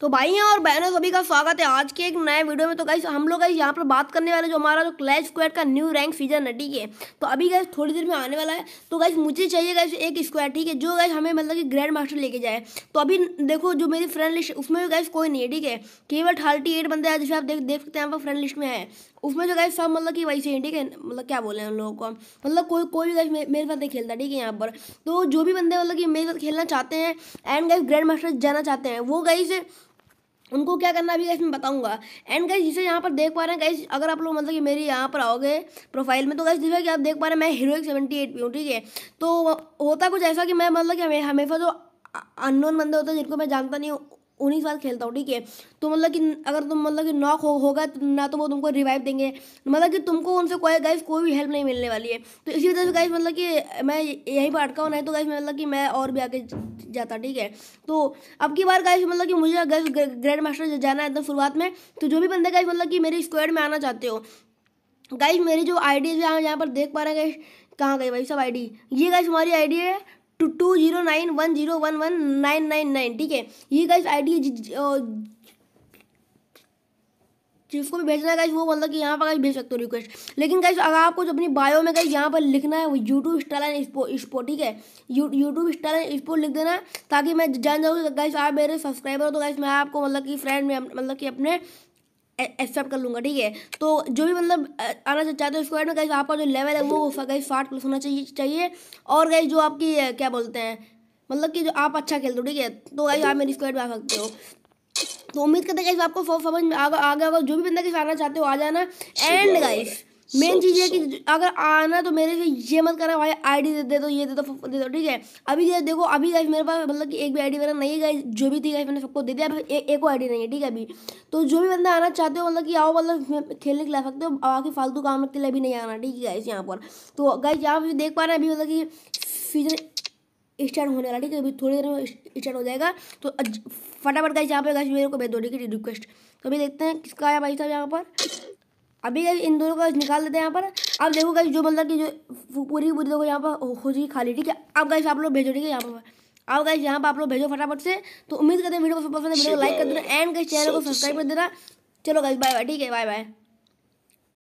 तो भाई और बहनों सभी का स्वागत है आज के एक नए वीडियो में तो गाइस हम लोग गाइस यहाँ पर बात करने वाले जो हमारा जो क्लैश स्क्वाड का न्यू रैंक सीजन है ठीक है तो अभी गाइस थोड़ी देर में आने वाला है तो गाइस मुझे चाहिए गाइस एक स्क्वाड ठीक है जो गाइस हमें मतलब कि ग्रैंड मास्टर लेके जाए तो अभी देखो जो मेरी फ्रेंड लिस्ट उसमें भी गाइस कोई नहीं है ठीक है केवल थर्टी एट बंदे हैं जिसे आप देख देख सकते हैं यहाँ पर फ्रेंड लिस्ट में है उसमें जो गाइस सब मतलब कि वैसे ही ठीक है मतलब क्या बोले उन लोगों को मतलब कोई कोई भी गाइस मेरे साथ नहीं खेलता ठीक है यहाँ पर तो जो भी बंदे मतलब कि मेरे साथ खेलना चाहते हैं एंड गाइस ग्रैंड मास्टर जाना चाहते हैं वो गाइस उनको क्या करना अभी गैस मैं बताऊंगा एंड गाइस जिसे यहाँ पर देख पा रहे हैं गैस अगर आप लोग मतलब कि मेरी यहाँ पर आओगे प्रोफाइल में तो गैस जिसे कि आप देख पा रहे हैं मैं हीरोइक सेवेंटी एट भी हूँ ठीक है तो होता कुछ ऐसा कि मैं मतलब कि हमेशा जो अननोन बंदे होते हैं जिनको मैं जानता नहीं हूँ उन्हीं साथ खेलता हूँ ठीक है तो मतलब कि अगर तुम मतलब कि नॉक हो होगा तो ना तो वो तुमको रिवाइव देंगे मतलब कि तुमको उनसे कोई गाइस कोई भी हेल्प नहीं मिलने वाली है तो इसी वजह से गाइस मतलब कि मैं यहीं पर अटका हूँ नहीं तो गाइस मतलब कि मैं और भी आगे जाता ठीक है तो अब की बार गाइस मतलब कि मुझे अगर ग्रैंड मास्टर जाना है तो शुरुआत में तो जो भी बंदे गाइस मतलब कि मेरे स्क्वाड में आना चाहते हो गाइस मेरी जो आईडी है यहाँ पर देख पा रहे हैं गाइस कहाँ गए भाई सब आईडी ये गाइस हमारी आईडी है two two zero nine one zero one one nine nine nine ठीक है ये गाइस आईडी जिसको भी भेजना है वो मतलब कि यहाँ पर भेज सकते हो रिक्वेस्ट लेकिन कैसे अगर आपको जो अपनी बायो में कहीं यहाँ पर लिखना है वो यूट्यूब स्टाइल एंड स्पो स्पो ठीक है यूट्यूब स्टाइल एंड स्पो लिख देना ताकि मैं जान जाऊँ कैसे आप मेरे सब्सक्राइबर हो तो कैसे मैं आपको मतलब कि फ्रेंड में मतलब कि अपने एक्सेप्ट कर लूँगा ठीक है तो जो भी मतलब आना चाहते हो स्क्वाड में कैसे आपका जो लेवल है वो गाइज फाट प्लस होना चाहिए चाहिए और गाइज जो आपकी क्या बोलते हैं मतलब कि जो आप अच्छा खेलते हो ठीक है तो गाइज आप मेरी स्क्वाड में आ सकते हो तो उम्मीद करते हैं आपको समझ में आगा आगे होगा जो भी बंदा किस आना चाहते हो आ जाना एंड गाइस मेन चीज़ ये कि अगर आना तो मेरे से ये मत करना भाई आईडी दे दे दो ये दे दो दे दो ठीक है अभी देखो अभी गाइस मेरे पास मतलब कि एक भी आईडी वगैरह नहीं है गाइस जो भी थी गाइस मैंने सबको दे दिया ए, एक आईडी नहीं है ठीक है अभी तो जो भी बंदा आना चाहते हो मतलब कि आओ मतलब खेलने के ला सकते हो बाकी फालतू काम रखते लिए अभी नहीं आना ठीक है गाइस यहाँ पर तो गाइस यहाँ पर देख पा रहे हैं अभी मतलब कि फ्यूचर स्टार्ट होने वाला ठीक है अभी थोड़ी देर में स्टार्ट हो जाएगा तो फटाफट गाइस यहाँ पे गाइस मेरे को भेज दो ठीक है रिक्वेस्ट तो अभी देखते हैं किसका आया भाई साहब यहाँ पर अभी इन दोनों को निकाल देते हैं यहाँ पर अब देखो गाइस जो मतलब कि जो पूरी पूरी देखो यहाँ पर हो जाएगी खाली ठीक है अब गाइस आप लोग भेजो ठीक है यहाँ पर अब गाइस यहाँ पर आप लोग भेजो फटाफट से तो उम्मीद करते हैं वीडियो को पसंद है वीडियो को लाइक कर देना एंड गाइस चैनल को सब्सक्राइब कर देना चलो गाइस बाय बाय ठीक है बाय बाय